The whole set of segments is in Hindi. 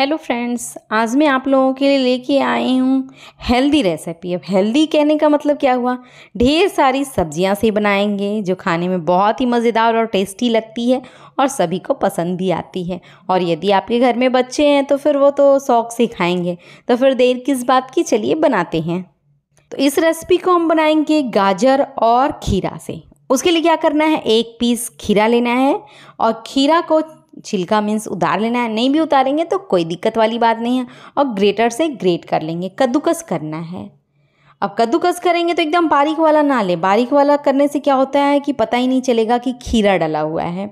हेलो फ्रेंड्स आज मैं आप लोगों के लिए लेके आई हूँ हेल्दी रेसिपी अब हेल्दी कहने का मतलब क्या हुआ ढेर सारी सब्जियाँ से बनाएंगे जो खाने में बहुत ही मज़ेदार और टेस्टी लगती है और सभी को पसंद भी आती है और यदि आपके घर में बच्चे हैं तो फिर वो तो शौक से खाएंगे तो फिर देर किस बात की चलिए बनाते हैं तो इस रेसिपी को हम बनाएंगे गाजर और खीरा से उसके लिए क्या करना है एक पीस खीरा लेना है और खीरा को छिलका मीन्स उतार लेना है नहीं भी उतारेंगे तो कोई दिक्कत वाली बात नहीं है और ग्रेटर से ग्रेट कर लेंगे कद्दूकस करना है अब कद्दूकस करेंगे तो एकदम बारीक वाला ना लें बारीक वाला करने से क्या होता है कि पता ही नहीं चलेगा कि खीरा डला हुआ है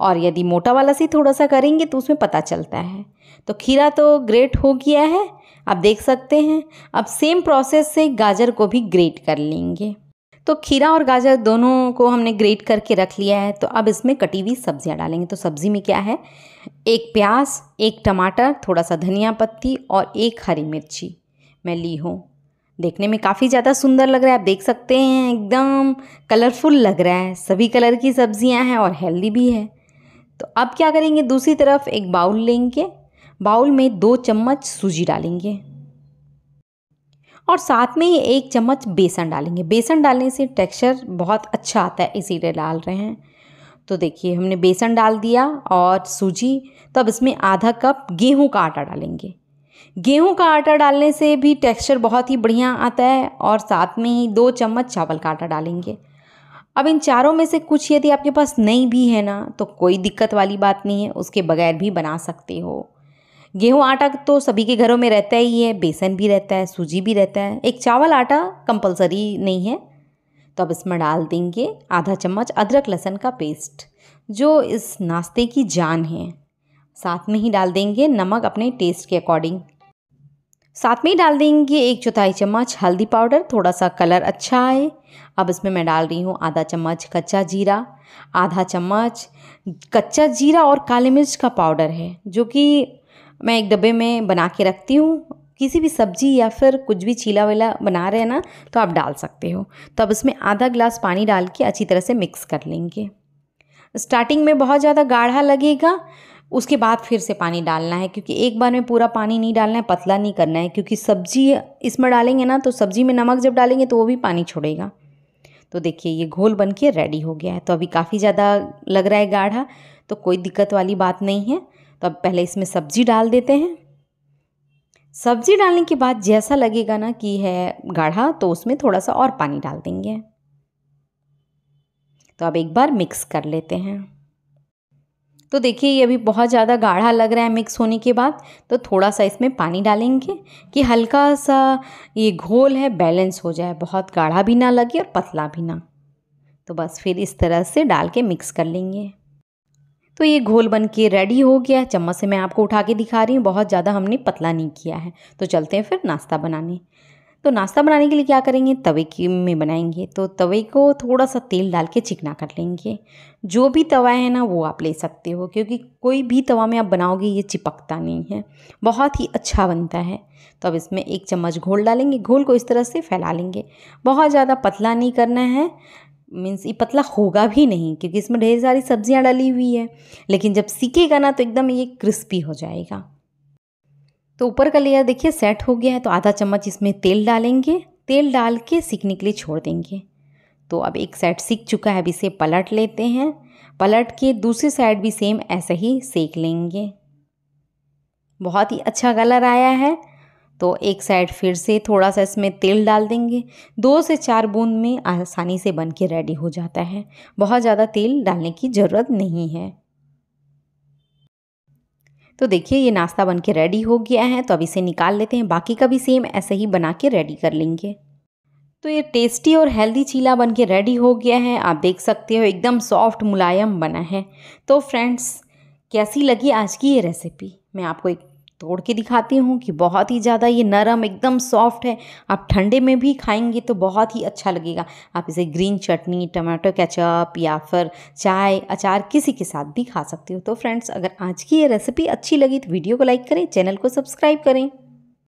और यदि मोटा वाला से थोड़ा सा करेंगे तो उसमें पता चलता है तो खीरा तो ग्रेट हो गया है आप देख सकते हैं अब सेम प्रोसेस से गाजर को भी ग्रेट कर लेंगे तो खीरा और गाजर दोनों को हमने ग्रेट करके रख लिया है तो अब इसमें कटी हुई सब्जियाँ डालेंगे तो सब्ज़ी में क्या है एक प्याज एक टमाटर थोड़ा सा धनिया पत्ती और एक हरी मिर्ची मैं ली हूँ देखने में काफ़ी ज़्यादा सुंदर लग रहा है आप देख सकते हैं एकदम कलरफुल लग रहा है सभी कलर की सब्जियां हैं और हेल्दी भी है तो अब क्या करेंगे दूसरी तरफ एक बाउल लेंगे बाउल में दो चम्मच सूजी डालेंगे और साथ में ही एक चम्मच बेसन डालेंगे बेसन डालने से टेक्सचर बहुत अच्छा आता है इसीलिए डाल रहे हैं तो देखिए हमने बेसन डाल दिया और सूजी तो अब इसमें आधा कप गेहूं का आटा डालेंगे गेहूं का आटा डालने से भी टेक्सचर बहुत ही बढ़िया आता है और साथ में ही दो चम्मच चावल का आटा डालेंगे अब इन चारों में से कुछ यदि आपके पास नहीं भी है ना तो कोई दिक्कत वाली बात नहीं है उसके बगैर भी बना सकते हो गेहूँ आटा तो सभी के घरों में रहता ही है बेसन भी रहता है सूजी भी रहता है एक चावल आटा कंपलसरी नहीं है तो अब इसमें डाल देंगे आधा चम्मच अदरक लहसन का पेस्ट जो इस नाश्ते की जान है साथ में ही डाल देंगे नमक अपने टेस्ट के अकॉर्डिंग साथ में ही डाल देंगे एक चौथाई चम्मच हल्दी पाउडर थोड़ा सा कलर अच्छा आए अब इसमें मैं डाल रही हूँ आधा चम्मच कच्चा जीरा आधा चम्मच कच्चा जीरा और काली मिर्च का पाउडर है जो कि मैं एक डब्बे में बना के रखती हूँ किसी भी सब्जी या फिर कुछ भी छीला वीला बना रहे हैं ना तो आप डाल सकते हो तो अब इसमें आधा ग्लास पानी डाल के अच्छी तरह से मिक्स कर लेंगे स्टार्टिंग में बहुत ज़्यादा गाढ़ा लगेगा उसके बाद फिर से पानी डालना है क्योंकि एक बार में पूरा पानी नहीं डालना है पतला नहीं करना है क्योंकि सब्जी इसमें डालेंगे ना तो सब्जी में नमक जब डालेंगे तो वो भी पानी छोड़ेगा तो देखिए ये घोल बन के रेडी हो गया है तो अभी काफ़ी ज़्यादा लग रहा है गाढ़ा तो कोई दिक्कत वाली बात नहीं है तो अब पहले इसमें सब्ज़ी डाल देते हैं सब्ज़ी डालने के बाद जैसा लगेगा ना कि है गाढ़ा तो उसमें थोड़ा सा और पानी डाल देंगे तो अब एक बार मिक्स कर लेते हैं तो देखिए ये अभी बहुत ज़्यादा गाढ़ा लग रहा है मिक्स होने के बाद तो थोड़ा सा इसमें पानी डालेंगे कि हल्का सा ये घोल है बैलेंस हो जाए बहुत गाढ़ा भी ना लगे और पतला भी ना तो बस फिर इस तरह से डाल के मिक्स कर लेंगे तो ये घोल बन के रेडी हो गया चम्मच से मैं आपको उठा के दिखा रही हूँ बहुत ज़्यादा हमने पतला नहीं किया है तो चलते हैं फिर नाश्ता बनाने तो नाश्ता बनाने के लिए क्या करेंगे तवे की में बनाएंगे तो तवे को थोड़ा सा तेल डाल के चिकना कर लेंगे जो भी तवा है ना वो आप ले सकते हो क्योंकि कोई भी तवा में आप बनाओगे ये चिपकता नहीं है बहुत ही अच्छा बनता है तो अब इसमें एक चम्मच घोल डालेंगे घोल को इस तरह से फैला लेंगे बहुत ज़्यादा पतला नहीं करना है मीन्स ये पतला होगा भी नहीं क्योंकि इसमें ढेर सारी सब्जियां डाली हुई है लेकिन जब सीखेगा ना तो एकदम ये क्रिस्पी हो जाएगा तो ऊपर का लेयर देखिए सेट हो गया है तो आधा चम्मच इसमें तेल डालेंगे तेल डाल के सीखने के लिए छोड़ देंगे तो अब एक साइड सीख चुका है अब इसे पलट लेते हैं पलट के दूसरी साइड भी सेम ऐसे ही सेक लेंगे बहुत ही अच्छा कलर आया है तो एक साइड फिर से थोड़ा सा इसमें तेल डाल देंगे दो से चार बूंद में आसानी से बन के रेडी हो जाता है बहुत ज़्यादा तेल डालने की ज़रूरत नहीं है तो देखिए ये नाश्ता बन के रेडी हो गया है तो अब इसे निकाल लेते हैं बाकी का भी सेम ऐसे ही बना के रेडी कर लेंगे तो ये टेस्टी और हेल्दी चीला बन के रेडी हो गया है आप देख सकते हो एकदम सॉफ्ट मुलायम बना है तो फ्रेंड्स कैसी लगी आज की ये रेसिपी मैं आपको एक तोड़ के दिखाती हूँ कि बहुत ही ज़्यादा ये नरम एकदम सॉफ्ट है आप ठंडे में भी खाएंगे तो बहुत ही अच्छा लगेगा आप इसे ग्रीन चटनी टमाटो केचप या फिर चाय अचार किसी के साथ भी खा सकते हो तो फ्रेंड्स अगर आज की ये रेसिपी अच्छी लगी तो वीडियो को लाइक करें चैनल को सब्सक्राइब करें